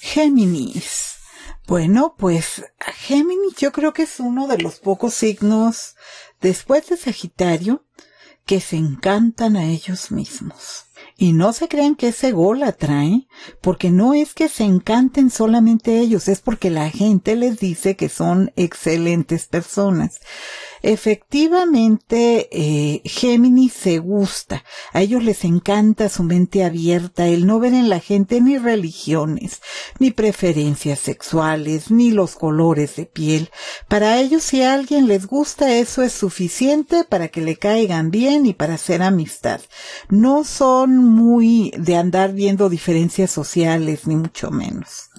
Géminis. Bueno, pues Géminis yo creo que es uno de los pocos signos después de Sagitario que se encantan a ellos mismos. Y no se crean que ese gol atrae, porque no es que se encanten solamente ellos, es porque la gente les dice que son excelentes personas. Efectivamente, eh, Géminis se gusta. A ellos les encanta su mente abierta, el no ver en la gente ni religiones, ni preferencias sexuales, ni los colores de piel. Para ellos, si a alguien les gusta, eso es suficiente para que le caigan bien y para hacer amistad. No son muy de andar viendo diferencias sociales, ni mucho menos.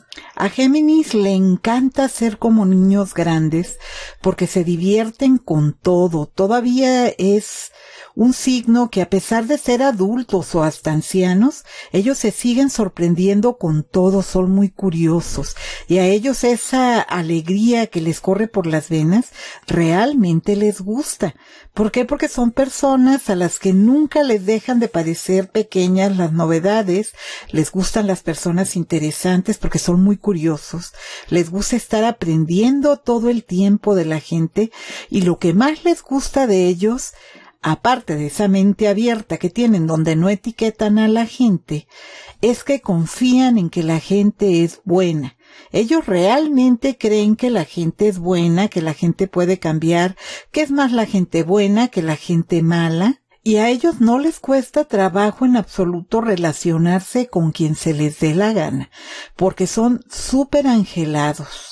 A Géminis le encanta ser como niños grandes porque se divierten con todo. Todavía es un signo que a pesar de ser adultos o hasta ancianos, ellos se siguen sorprendiendo con todo, son muy curiosos y a ellos esa alegría que les corre por las venas realmente les gusta. ¿Por qué? Porque son personas a las que nunca les dejan de parecer pequeñas las novedades, les gustan las personas interesantes porque son muy curiosos, les gusta estar aprendiendo todo el tiempo de la gente y lo que más les gusta de ellos aparte de esa mente abierta que tienen donde no etiquetan a la gente, es que confían en que la gente es buena. Ellos realmente creen que la gente es buena, que la gente puede cambiar, que es más la gente buena que la gente mala, y a ellos no les cuesta trabajo en absoluto relacionarse con quien se les dé la gana, porque son súper angelados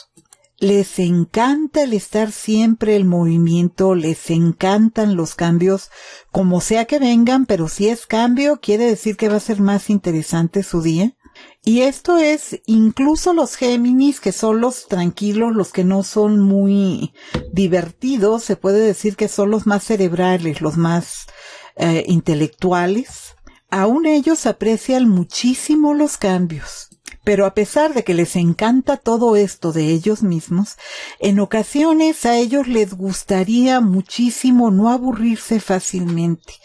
les encanta el estar siempre el movimiento, les encantan los cambios, como sea que vengan, pero si es cambio, quiere decir que va a ser más interesante su día. Y esto es incluso los Géminis, que son los tranquilos, los que no son muy divertidos, se puede decir que son los más cerebrales, los más eh, intelectuales. Aún ellos aprecian muchísimo los cambios pero a pesar de que les encanta todo esto de ellos mismos, en ocasiones a ellos les gustaría muchísimo no aburrirse fácilmente.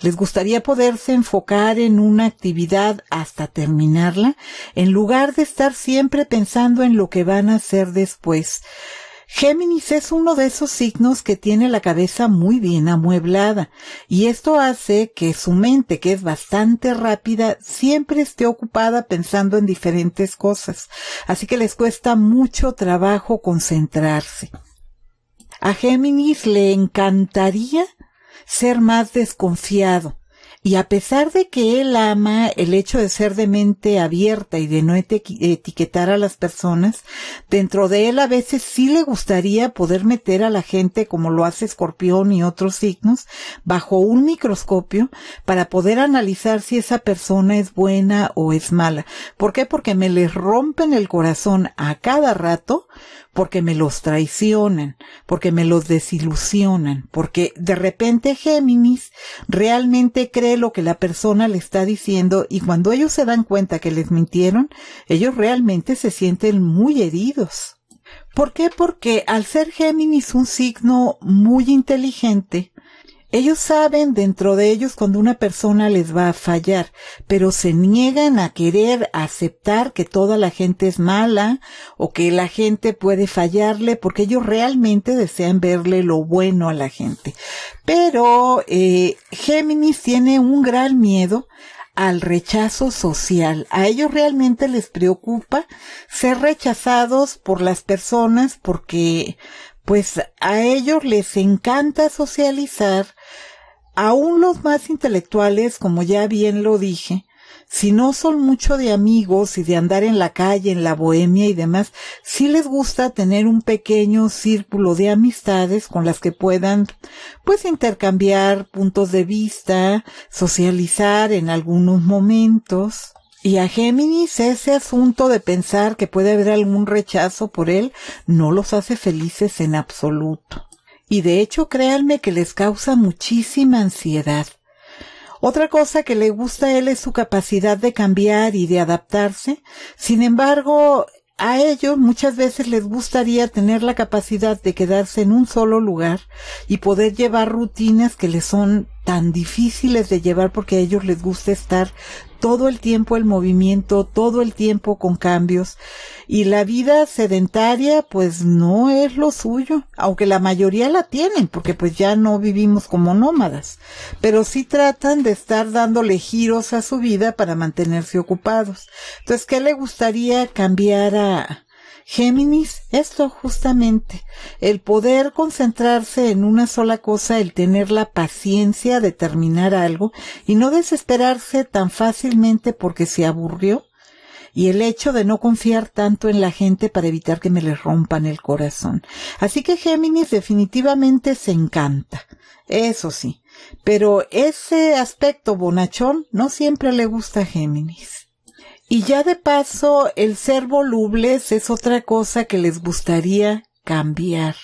Les gustaría poderse enfocar en una actividad hasta terminarla, en lugar de estar siempre pensando en lo que van a hacer después. Géminis es uno de esos signos que tiene la cabeza muy bien amueblada y esto hace que su mente, que es bastante rápida, siempre esté ocupada pensando en diferentes cosas, así que les cuesta mucho trabajo concentrarse. A Géminis le encantaría ser más desconfiado, y a pesar de que él ama el hecho de ser de mente abierta y de no etiquetar a las personas, dentro de él a veces sí le gustaría poder meter a la gente, como lo hace Escorpión y otros signos, bajo un microscopio para poder analizar si esa persona es buena o es mala. ¿Por qué? Porque me les rompen el corazón a cada rato porque me los traicionan, porque me los desilusionan, porque de repente Géminis realmente cree lo que la persona le está diciendo y cuando ellos se dan cuenta que les mintieron, ellos realmente se sienten muy heridos. ¿Por qué? Porque al ser Géminis un signo muy inteligente, ellos saben dentro de ellos cuando una persona les va a fallar, pero se niegan a querer aceptar que toda la gente es mala o que la gente puede fallarle porque ellos realmente desean verle lo bueno a la gente. Pero eh, Géminis tiene un gran miedo al rechazo social. A ellos realmente les preocupa ser rechazados por las personas porque pues a ellos les encanta socializar, aún los más intelectuales, como ya bien lo dije, si no son mucho de amigos y de andar en la calle, en la bohemia y demás, sí les gusta tener un pequeño círculo de amistades con las que puedan, pues, intercambiar puntos de vista, socializar en algunos momentos. Y a Géminis ese asunto de pensar que puede haber algún rechazo por él no los hace felices en absoluto. Y de hecho créanme que les causa muchísima ansiedad. Otra cosa que le gusta a él es su capacidad de cambiar y de adaptarse. Sin embargo, a ellos muchas veces les gustaría tener la capacidad de quedarse en un solo lugar y poder llevar rutinas que les son tan difíciles de llevar porque a ellos les gusta estar todo el tiempo el movimiento, todo el tiempo con cambios. Y la vida sedentaria, pues no es lo suyo, aunque la mayoría la tienen, porque pues ya no vivimos como nómadas. Pero sí tratan de estar dándole giros a su vida para mantenerse ocupados. Entonces, ¿qué le gustaría cambiar a, Géminis, esto justamente, el poder concentrarse en una sola cosa, el tener la paciencia de terminar algo y no desesperarse tan fácilmente porque se aburrió y el hecho de no confiar tanto en la gente para evitar que me le rompan el corazón. Así que Géminis definitivamente se encanta, eso sí, pero ese aspecto bonachón no siempre le gusta a Géminis. Y ya de paso, el ser volubles es otra cosa que les gustaría cambiar.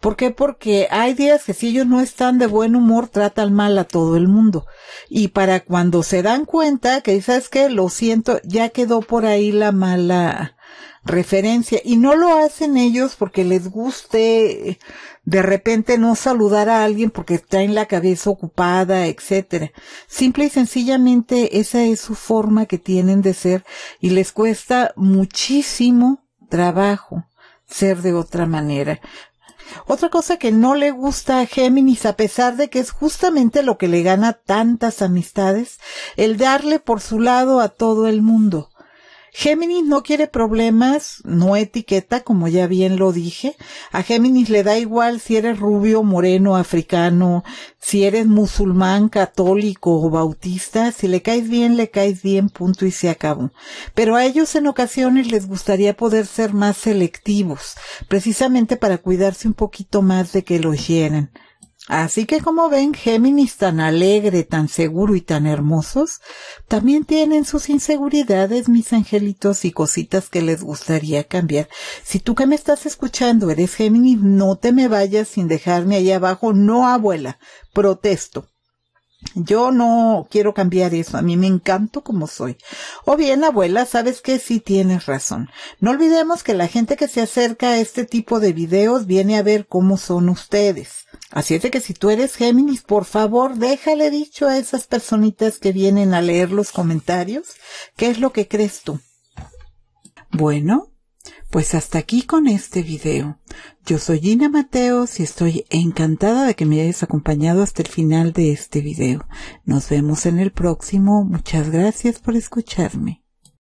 ¿Por qué? Porque hay días que si ellos no están de buen humor, tratan mal a todo el mundo. Y para cuando se dan cuenta que, ¿sabes que Lo siento, ya quedó por ahí la mala, referencia. Y no lo hacen ellos porque les guste de repente no saludar a alguien porque está en la cabeza ocupada, etcétera. Simple y sencillamente esa es su forma que tienen de ser y les cuesta muchísimo trabajo ser de otra manera. Otra cosa que no le gusta a Géminis, a pesar de que es justamente lo que le gana tantas amistades, el darle por su lado a todo el mundo. Géminis no quiere problemas, no etiqueta, como ya bien lo dije. A Géminis le da igual si eres rubio, moreno, africano, si eres musulmán, católico o bautista, si le caes bien, le caes bien, punto y se acabó. Pero a ellos en ocasiones les gustaría poder ser más selectivos, precisamente para cuidarse un poquito más de que los hieran. Así que como ven, Géminis tan alegre, tan seguro y tan hermosos, también tienen sus inseguridades, mis angelitos, y cositas que les gustaría cambiar. Si tú que me estás escuchando eres Géminis, no te me vayas sin dejarme ahí abajo. No, abuela, protesto. Yo no quiero cambiar eso, a mí me encanto como soy. O bien, abuela, sabes que sí tienes razón. No olvidemos que la gente que se acerca a este tipo de videos viene a ver cómo son ustedes. Así es que si tú eres Géminis, por favor, déjale dicho a esas personitas que vienen a leer los comentarios, ¿qué es lo que crees tú? Bueno, pues hasta aquí con este video. Yo soy Gina Mateos y estoy encantada de que me hayas acompañado hasta el final de este video. Nos vemos en el próximo. Muchas gracias por escucharme.